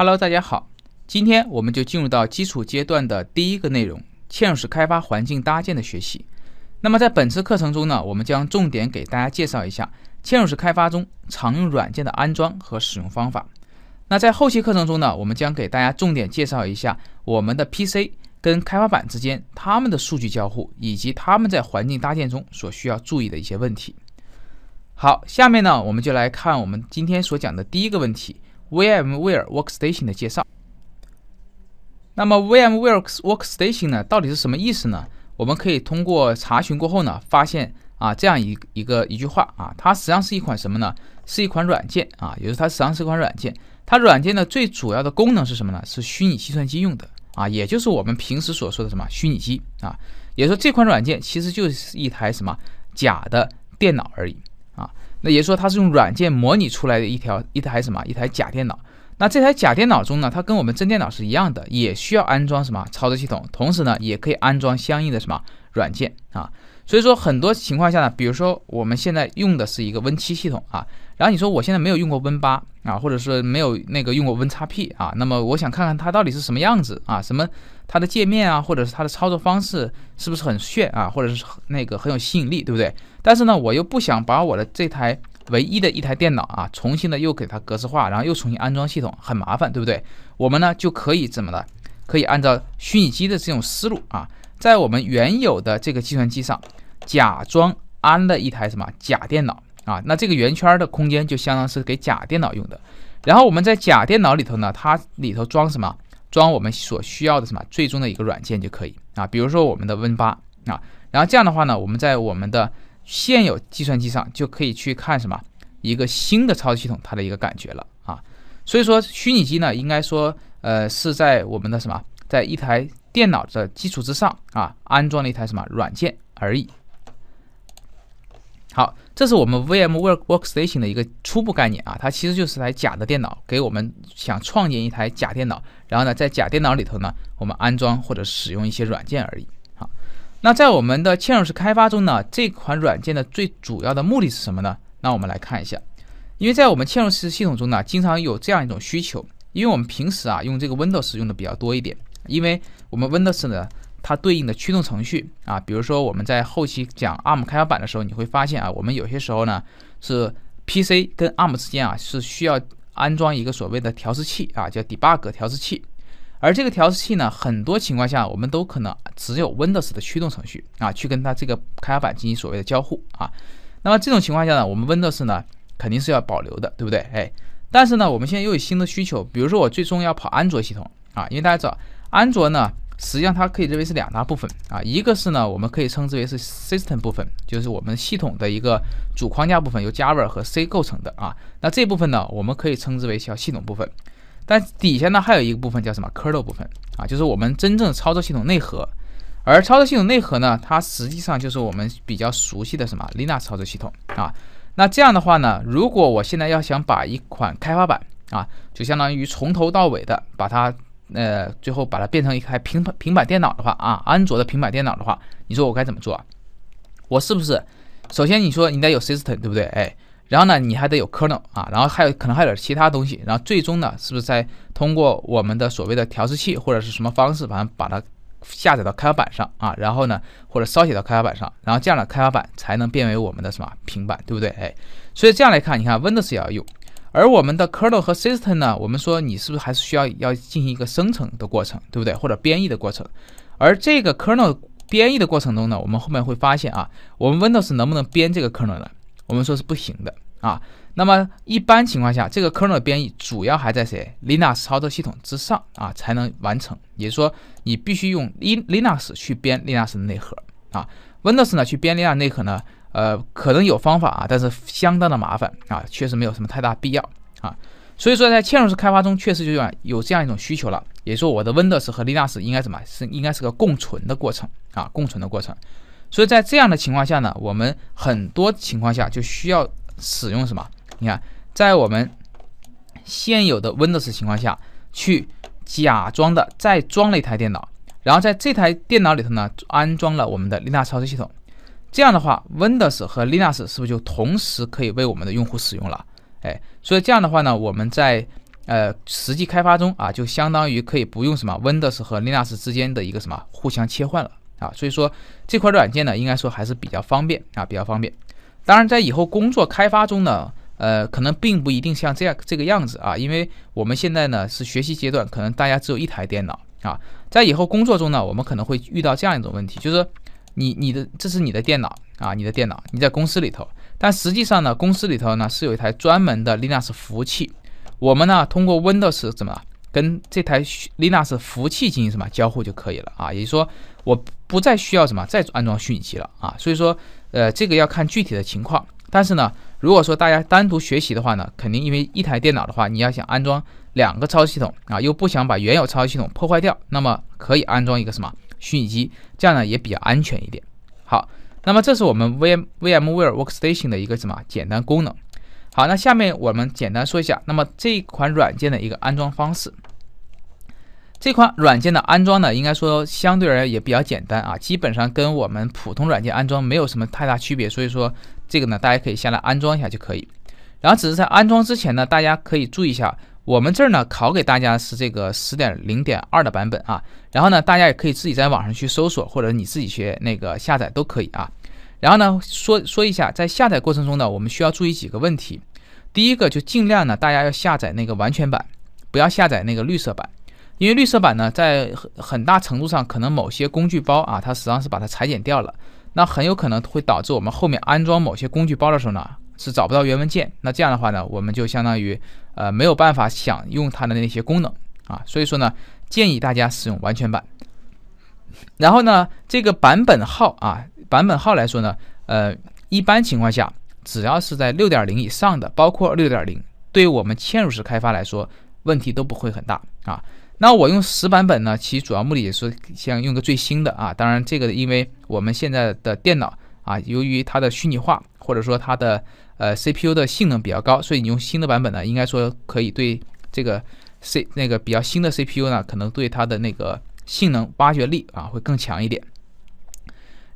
Hello，大家好，今天我们就进入到基础阶段的第一个内容——嵌入式开发环境搭建的学习。那么在本次课程中呢，我们将重点给大家介绍一下嵌入式开发中常用软件的安装和使用方法。那在后期课程中呢，我们将给大家重点介绍一下我们的 PC 跟开发板之间它们的数据交互，以及它们在环境搭建中所需要注意的一些问题。好，下面呢，我们就来看我们今天所讲的第一个问题。VMware Workstation 的介绍。那么 VMware Workstation 呢，到底是什么意思呢？我们可以通过查询过后呢，发现啊，这样一一个一句话啊，它实际上是一款什么呢？是一款软件啊，也就是它实际上是一款软件。它软件的最主要的功能是什么呢？是虚拟计算机用的啊，也就是我们平时所说的什么虚拟机啊。也就说这款软件其实就是一台什么假的电脑而已。那也就说，它是用软件模拟出来的一条一台什么一台假电脑。那这台假电脑中呢，它跟我们真电脑是一样的，也需要安装什么操作系统，同时呢，也可以安装相应的什么软件啊。所以说很多情况下呢，比如说我们现在用的是一个 Win7 系统啊，然后你说我现在没有用过 Win8 啊，或者是没有那个用过 WinXP 啊，那么我想看看它到底是什么样子啊，什么它的界面啊，或者是它的操作方式是不是很炫啊，或者是那个很有吸引力，对不对？但是呢，我又不想把我的这台唯一的一台电脑啊，重新的又给它格式化，然后又重新安装系统，很麻烦，对不对？我们呢就可以怎么的？可以按照虚拟机的这种思路啊，在我们原有的这个计算机上，假装安了一台什么假电脑啊？那这个圆圈的空间就相当是给假电脑用的。然后我们在假电脑里头呢，它里头装什么？装我们所需要的什么最终的一个软件就可以啊，比如说我们的 Win 八啊。然后这样的话呢，我们在我们的现有计算机上就可以去看什么一个新的操作系统，它的一个感觉了啊。所以说虚拟机呢，应该说呃是在我们的什么，在一台电脑的基础之上啊，安装了一台什么软件而已。好，这是我们 VM Workstation w o r k 的一个初步概念啊，它其实就是台假的电脑，给我们想创建一台假电脑，然后呢在假电脑里头呢，我们安装或者使用一些软件而已。那在我们的嵌入式开发中呢，这款软件的最主要的目的是什么呢？那我们来看一下，因为在我们嵌入式系统中呢，经常有这样一种需求，因为我们平时啊用这个 Windows 用的比较多一点，因为我们 Windows 呢，它对应的驱动程序啊，比如说我们在后期讲 ARM 开发板的时候，你会发现啊，我们有些时候呢是 PC 跟 ARM 之间啊是需要安装一个所谓的调试器啊，叫 Debug 调试器。而这个调试器呢，很多情况下我们都可能只有 Windows 的驱动程序啊，去跟它这个开发板进行所谓的交互啊。那么这种情况下呢，我们 Windows 呢肯定是要保留的，对不对？哎，但是呢，我们现在又有新的需求，比如说我最终要跑安卓系统啊，因为大家知道安卓呢，实际上它可以认为是两大部分啊，一个是呢我们可以称之为是 System 部分，就是我们系统的一个主框架部分，由 Java 和 C 构成的啊。那这部分呢，我们可以称之为叫系统部分。但底下呢还有一个部分叫什么 kernel 部分啊，就是我们真正操作系统内核。而操作系统内核呢，它实际上就是我们比较熟悉的什么 Linux 操作系统啊。那这样的话呢，如果我现在要想把一款开发板啊，就相当于从头到尾的把它呃最后把它变成一台平板平板电脑的话啊，安卓的平板电脑的话，你说我该怎么做？我是不是首先你说你得有 system 对不对？哎。然后呢，你还得有 kernel 啊，然后还有可能还有点其他东西，然后最终呢，是不是再通过我们的所谓的调试器或者是什么方式，反正把它下载到开发板上啊，然后呢，或者烧写到开发板上，然后这样的开发板才能变为我们的什么平板，对不对？哎，所以这样来看，你看 Windows 也要用，而我们的 kernel 和 system 呢，我们说你是不是还是需要要进行一个生成的过程，对不对？或者编译的过程，而这个 kernel 编译的过程中呢，我们后面会发现啊，我们 Windows 能不能编这个 kernel 呢？我们说是不行的啊，那么一般情况下，这个 kernel 编译主要还在谁 Linux 操作系统之上啊才能完成，也就是说你必须用 Li n u x 去编 Linux 的内核啊，Windows 呢去编 Linux 内核呢，呃，可能有方法啊，但是相当的麻烦啊，确实没有什么太大必要啊，所以说在嵌入式开发中，确实就有有这样一种需求了，也就说我的 Windows 和 Linux 应该怎么是应该是个共存的过程啊，共存的过程。所以在这样的情况下呢，我们很多情况下就需要使用什么？你看，在我们现有的 Windows 情况下去假装的再装了一台电脑，然后在这台电脑里头呢安装了我们的 Linux 操作系统。这样的话，Windows 和 Linux 是不是就同时可以为我们的用户使用了？哎，所以这样的话呢，我们在呃实际开发中啊，就相当于可以不用什么 Windows 和 Linux 之间的一个什么互相切换了。啊，所以说这块软件呢，应该说还是比较方便啊，比较方便。当然，在以后工作开发中呢，呃，可能并不一定像这样这个样子啊，因为我们现在呢是学习阶段，可能大家只有一台电脑啊。在以后工作中呢，我们可能会遇到这样一种问题，就是你你的这是你的电脑啊，你的电脑你在公司里头，但实际上呢，公司里头呢是有一台专门的 Linux 服务器，我们呢通过 Windows 怎么了？跟这台 Linux 服务器进行什么交互就可以了啊，也就是说我不再需要什么再安装虚拟机了啊，所以说呃这个要看具体的情况，但是呢，如果说大家单独学习的话呢，肯定因为一台电脑的话，你要想安装两个操作系统啊，又不想把原有操作系统破坏掉，那么可以安装一个什么虚拟机，这样呢也比较安全一点。好，那么这是我们 VM VMware Workstation 的一个什么简单功能。好，那下面我们简单说一下，那么这款软件的一个安装方式。这款软件的安装呢，应该说相对而言也比较简单啊，基本上跟我们普通软件安装没有什么太大区别，所以说这个呢，大家可以下来安装一下就可以。然后只是在安装之前呢，大家可以注意一下，我们这儿呢考给大家是这个十点零点二的版本啊。然后呢，大家也可以自己在网上去搜索，或者你自己去那个下载都可以啊。然后呢，说说一下，在下载过程中呢，我们需要注意几个问题。第一个，就尽量呢，大家要下载那个完全版，不要下载那个绿色版，因为绿色版呢，在很大程度上可能某些工具包啊，它实际上是把它裁剪掉了，那很有可能会导致我们后面安装某些工具包的时候呢，是找不到原文件。那这样的话呢，我们就相当于呃没有办法享用它的那些功能啊，所以说呢，建议大家使用完全版。然后呢，这个版本号啊。版本号来说呢，呃，一般情况下，只要是在六点零以上的，包括六点零，对于我们嵌入式开发来说，问题都不会很大啊。那我用十版本呢，其实主要目的也是想用个最新的啊。当然，这个因为我们现在的电脑啊，由于它的虚拟化或者说它的呃 CPU 的性能比较高，所以你用新的版本呢，应该说可以对这个 C 那个比较新的 CPU 呢，可能对它的那个性能挖掘力啊会更强一点。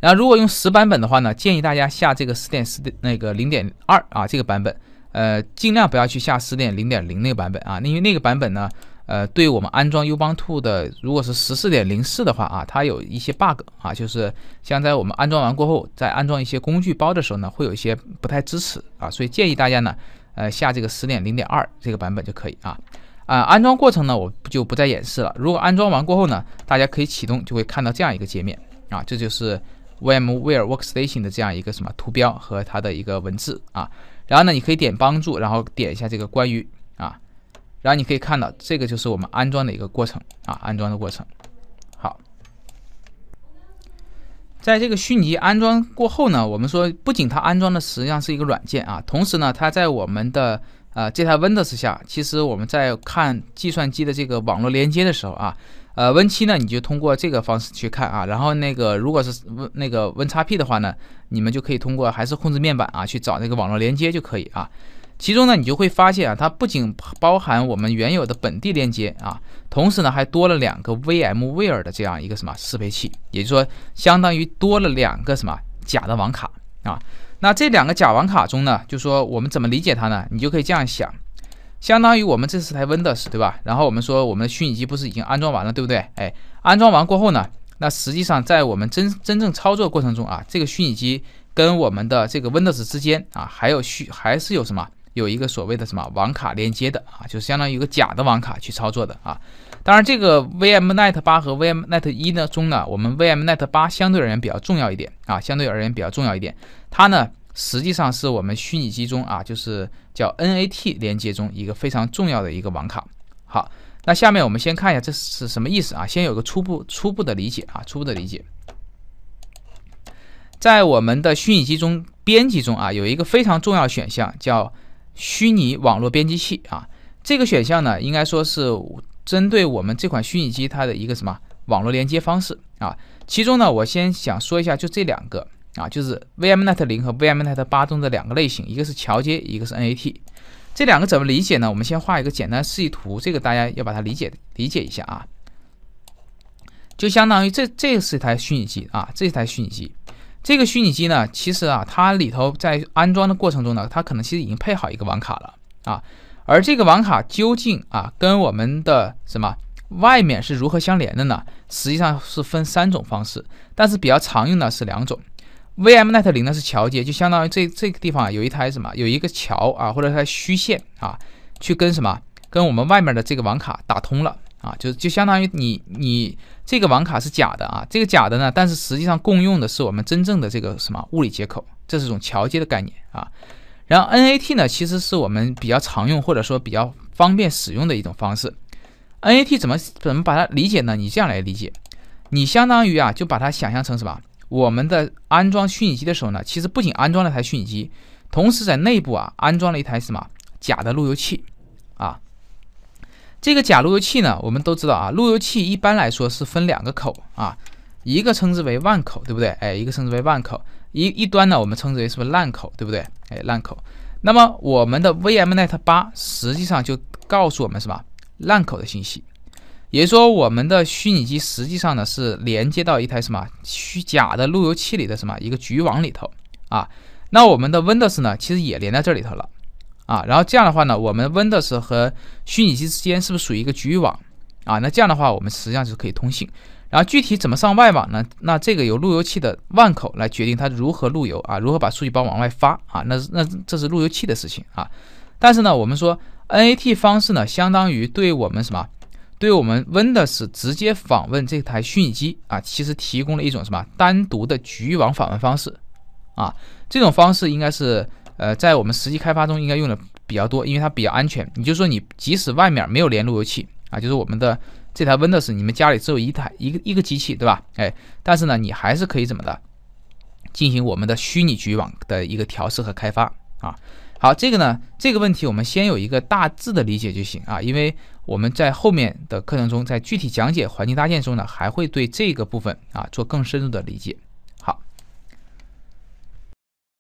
然后，如果用十版本的话呢，建议大家下这个十点十的那个零点二啊这个版本，呃，尽量不要去下十点零点零那个版本啊，因为那个版本呢，呃，对我们安装优 t 兔的，如果是十四点零四的话啊，它有一些 bug 啊，就是像在我们安装完过后，在安装一些工具包的时候呢，会有一些不太支持啊，所以建议大家呢，呃，下这个十点零点二这个版本就可以啊。啊，安装过程呢，我就不再演示了。如果安装完过后呢，大家可以启动就会看到这样一个界面啊，这就是。VMware Workstation 的这样一个什么图标和它的一个文字啊，然后呢，你可以点帮助，然后点一下这个关于啊，然后你可以看到这个就是我们安装的一个过程啊，安装的过程。好，在这个虚拟安装过后呢，我们说不仅它安装的实际上是一个软件啊，同时呢，它在我们的呃这台 Windows 下，其实我们在看计算机的这个网络连接的时候啊。呃，Win7 呢，你就通过这个方式去看啊。然后那个如果是 Win 那个 WinXP 的话呢，你们就可以通过还是控制面板啊去找那个网络连接就可以啊。其中呢，你就会发现啊，它不仅包含我们原有的本地连接啊，同时呢还多了两个 VMware 的这样一个什么适配器，也就是说相当于多了两个什么假的网卡啊。那这两个假网卡中呢，就说我们怎么理解它呢？你就可以这样想。相当于我们这是台 Windows，对吧？然后我们说我们的虚拟机不是已经安装完了，对不对？哎，安装完过后呢，那实际上在我们真真正操作过程中啊，这个虚拟机跟我们的这个 Windows 之间啊，还有虚还是有什么有一个所谓的什么网卡连接的啊，就相当于一个假的网卡去操作的啊。当然，这个 VMnet 八和 VMnet 一呢中呢，我们 VMnet 八相对而言比较重要一点啊，相对而言比较重要一点，它呢。实际上是我们虚拟机中啊，就是叫 NAT 连接中一个非常重要的一个网卡。好，那下面我们先看一下这是什么意思啊？先有个初步初步的理解啊，初步的理解。在我们的虚拟机中编辑中啊，有一个非常重要选项叫虚拟网络编辑器啊。这个选项呢，应该说是针对我们这款虚拟机它的一个什么网络连接方式啊？其中呢，我先想说一下，就这两个。啊，就是 VM n e t 零和 VM n e t 八中的两个类型，一个是桥接，一个是 NAT。这两个怎么理解呢？我们先画一个简单示意图，这个大家要把它理解理解一下啊。就相当于这这是一台虚拟机啊，这是台虚拟机，这个虚拟机呢，其实啊，它里头在安装的过程中呢，它可能其实已经配好一个网卡了啊。而这个网卡究竟啊，跟我们的什么外面是如何相连的呢？实际上是分三种方式，但是比较常用的是两种。VM Net 零呢是桥接，就相当于这这个地方啊有一台什么，有一个桥啊或者它虚线啊，去跟什么跟我们外面的这个网卡打通了啊，就就相当于你你这个网卡是假的啊，这个假的呢，但是实际上共用的是我们真正的这个什么物理接口，这是种桥接的概念啊。然后 NAT 呢其实是我们比较常用或者说比较方便使用的一种方式。NAT 怎么怎么把它理解呢？你这样来理解，你相当于啊就把它想象成什么？我们的安装虚拟机的时候呢，其实不仅安装了台虚拟机，同时在内部啊安装了一台什么假的路由器啊。这个假路由器呢，我们都知道啊，路由器一般来说是分两个口啊，一个称之为万口，对不对？哎，一个称之为万口，一一端呢我们称之为是不是烂口，对不对？哎，烂口。那么我们的 VMnet 八实际上就告诉我们什么？烂口的信息。也就是说，我们的虚拟机实际上呢是连接到一台什么虚假的路由器里的什么一个局域网里头啊？那我们的 Windows 呢，其实也连在这里头了啊。然后这样的话呢，我们 Windows 和虚拟机之间是不是属于一个局域网啊？那这样的话，我们实际上是可以通信。然后具体怎么上外网呢？那这个由路由器的万口来决定它如何路由啊，如何把数据包往外发啊？那那这是路由器的事情啊。但是呢，我们说 NAT 方式呢，相当于对我们什么？对我们 Windows 直接访问这台虚拟机啊，其实提供了一种什么单独的局域网访问方式啊？这种方式应该是呃，在我们实际开发中应该用的比较多，因为它比较安全。你就说你即使外面没有连路由器啊，就是我们的这台 Windows，你们家里只有一台一个一个机器对吧？哎，但是呢，你还是可以怎么的进行我们的虚拟局域网的一个调试和开发啊？好，这个呢这个问题我们先有一个大致的理解就行啊，因为。我们在后面的课程中，在具体讲解环境搭建中呢，还会对这个部分啊做更深入的理解。